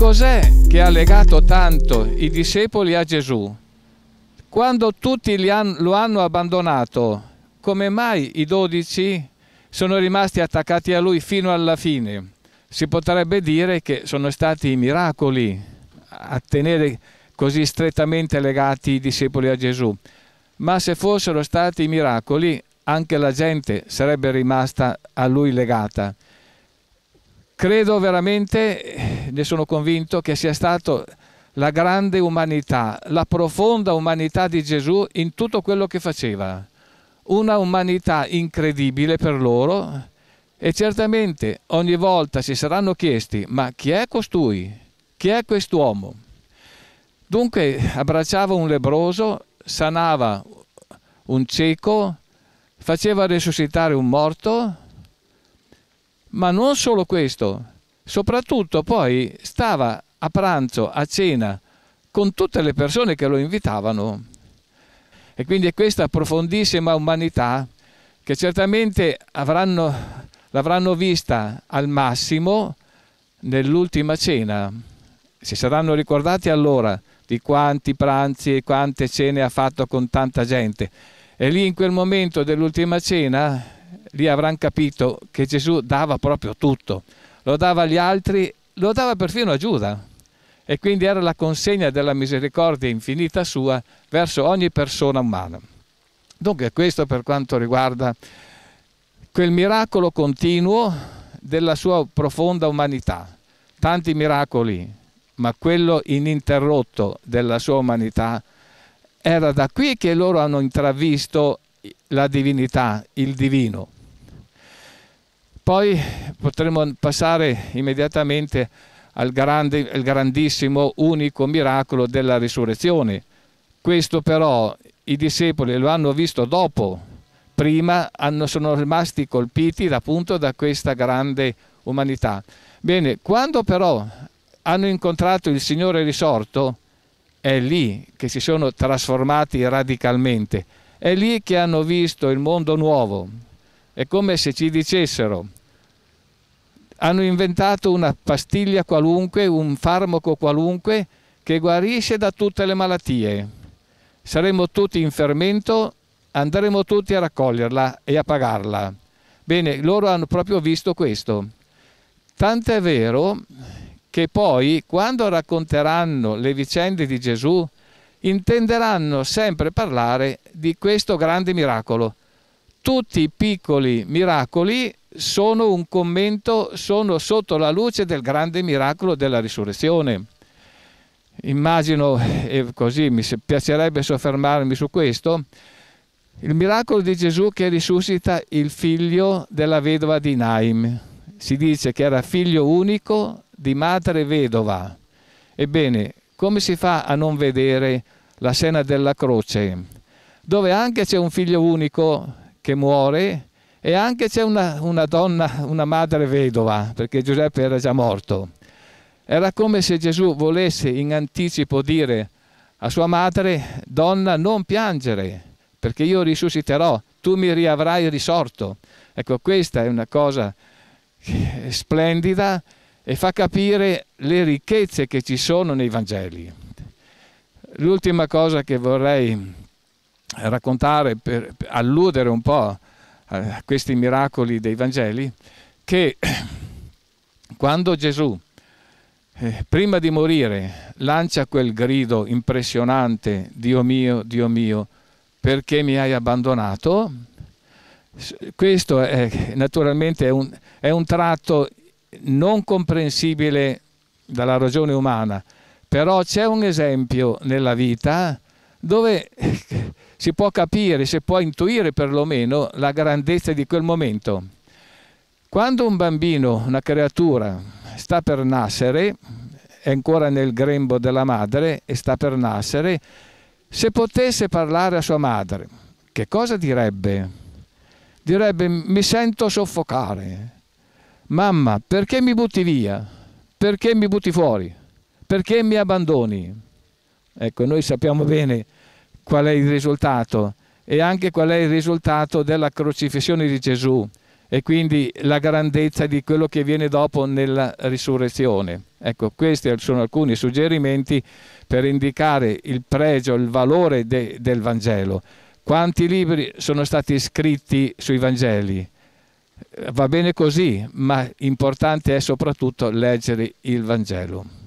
cos'è che ha legato tanto i discepoli a Gesù? Quando tutti lo hanno abbandonato, come mai i dodici sono rimasti attaccati a lui fino alla fine? Si potrebbe dire che sono stati i miracoli a tenere così strettamente legati i discepoli a Gesù. Ma se fossero stati i miracoli, anche la gente sarebbe rimasta a lui legata. Credo veramente ne sono convinto che sia stato la grande umanità, la profonda umanità di Gesù in tutto quello che faceva. Una umanità incredibile per loro e certamente ogni volta si saranno chiesti ma chi è costui? Chi è quest'uomo? Dunque abbracciava un lebroso, sanava un cieco, faceva risuscitare un morto, ma non solo questo, soprattutto poi stava a pranzo, a cena, con tutte le persone che lo invitavano. E quindi è questa profondissima umanità che certamente avranno, l'avranno vista al massimo nell'ultima cena. Si saranno ricordati allora di quanti pranzi e quante cene ha fatto con tanta gente. E lì in quel momento dell'ultima cena, lì avranno capito che Gesù dava proprio tutto lo dava agli altri, lo dava perfino a Giuda. E quindi era la consegna della misericordia infinita sua verso ogni persona umana. Dunque questo per quanto riguarda quel miracolo continuo della sua profonda umanità. Tanti miracoli, ma quello ininterrotto della sua umanità era da qui che loro hanno intravisto la divinità, il divino poi potremo passare immediatamente al, grande, al grandissimo, unico miracolo della risurrezione. Questo però i discepoli lo hanno visto dopo, prima hanno, sono rimasti colpiti appunto da questa grande umanità. Bene, quando però hanno incontrato il Signore risorto, è lì che si sono trasformati radicalmente, è lì che hanno visto il mondo nuovo. È come se ci dicessero, hanno inventato una pastiglia qualunque, un farmaco qualunque che guarisce da tutte le malattie. Saremo tutti in fermento, andremo tutti a raccoglierla e a pagarla. Bene, loro hanno proprio visto questo. Tant'è vero che poi, quando racconteranno le vicende di Gesù, intenderanno sempre parlare di questo grande miracolo. Tutti i piccoli miracoli sono un commento, sono sotto la luce del grande miracolo della risurrezione. Immagino, e così mi piacerebbe soffermarmi su questo, il miracolo di Gesù che risuscita il figlio della vedova di Naim. Si dice che era figlio unico di madre vedova. Ebbene, come si fa a non vedere la scena della croce, dove anche c'è un figlio unico che muore, e anche c'è una, una donna, una madre vedova, perché Giuseppe era già morto. Era come se Gesù volesse in anticipo dire a sua madre, donna non piangere, perché io risusciterò, tu mi riavrai risorto. Ecco, questa è una cosa splendida e fa capire le ricchezze che ci sono nei Vangeli. L'ultima cosa che vorrei raccontare per alludere un po' Eh, questi miracoli dei Vangeli, che quando Gesù, eh, prima di morire, lancia quel grido impressionante, Dio mio, Dio mio, perché mi hai abbandonato, questo è, naturalmente è un, è un tratto non comprensibile dalla ragione umana, però c'è un esempio nella vita dove si può capire, si può intuire perlomeno la grandezza di quel momento. Quando un bambino, una creatura, sta per nascere, è ancora nel grembo della madre e sta per nascere, se potesse parlare a sua madre, che cosa direbbe? Direbbe mi sento soffocare. Mamma, perché mi butti via? Perché mi butti fuori? Perché mi abbandoni? Ecco, noi sappiamo bene qual è il risultato e anche qual è il risultato della crocifissione di Gesù e quindi la grandezza di quello che viene dopo nella risurrezione. Ecco, questi sono alcuni suggerimenti per indicare il pregio, il valore de, del Vangelo. Quanti libri sono stati scritti sui Vangeli? Va bene così, ma importante è soprattutto leggere il Vangelo.